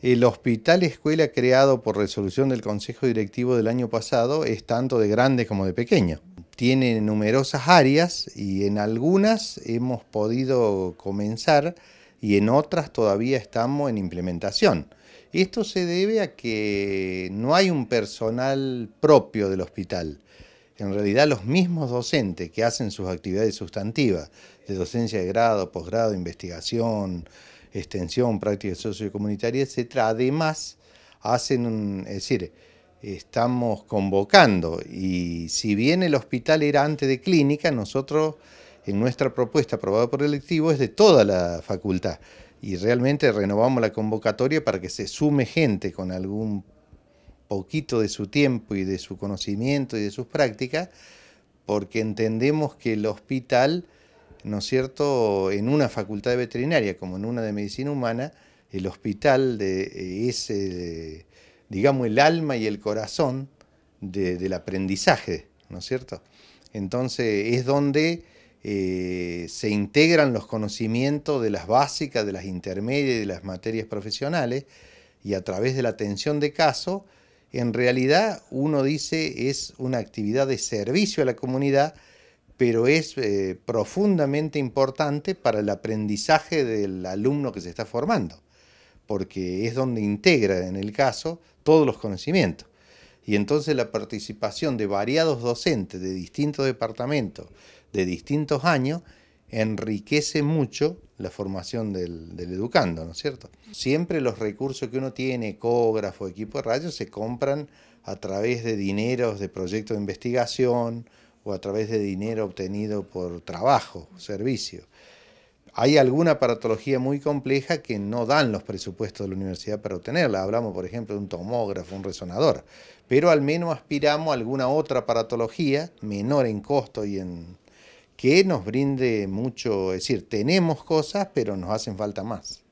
El hospital escuela creado por resolución del Consejo Directivo del año pasado es tanto de grande como de pequeño. Tiene numerosas áreas y en algunas hemos podido comenzar y en otras todavía estamos en implementación. Esto se debe a que no hay un personal propio del hospital. En realidad los mismos docentes que hacen sus actividades sustantivas de docencia de grado, posgrado, investigación, extensión, prácticas sociocomunitarias, etc. Además, hacen un, es decir, estamos convocando y si bien el hospital era antes de clínica, nosotros en nuestra propuesta aprobada por el electivo es de toda la facultad y realmente renovamos la convocatoria para que se sume gente con algún poquito de su tiempo y de su conocimiento y de sus prácticas, porque entendemos que el hospital ¿no es cierto?, en una facultad de veterinaria como en una de medicina humana, el hospital eh, es, digamos, el alma y el corazón del aprendizaje, ¿no es cierto? Entonces es donde eh, se integran los conocimientos de las básicas, de las intermedias y de las materias profesionales, y a través de la atención de caso, en realidad uno dice es una actividad de servicio a la comunidad pero es eh, profundamente importante para el aprendizaje del alumno que se está formando, porque es donde integra, en el caso, todos los conocimientos. Y entonces la participación de variados docentes de distintos departamentos, de distintos años, enriquece mucho la formación del, del educando, ¿no es cierto? Siempre los recursos que uno tiene, ecógrafo, equipo de radio, se compran a través de dineros de proyectos de investigación, a través de dinero obtenido por trabajo, servicio. Hay alguna paratología muy compleja que no dan los presupuestos de la universidad para obtenerla. Hablamos, por ejemplo, de un tomógrafo, un resonador. Pero al menos aspiramos a alguna otra paratología, menor en costo y en que nos brinde mucho, es decir, tenemos cosas, pero nos hacen falta más.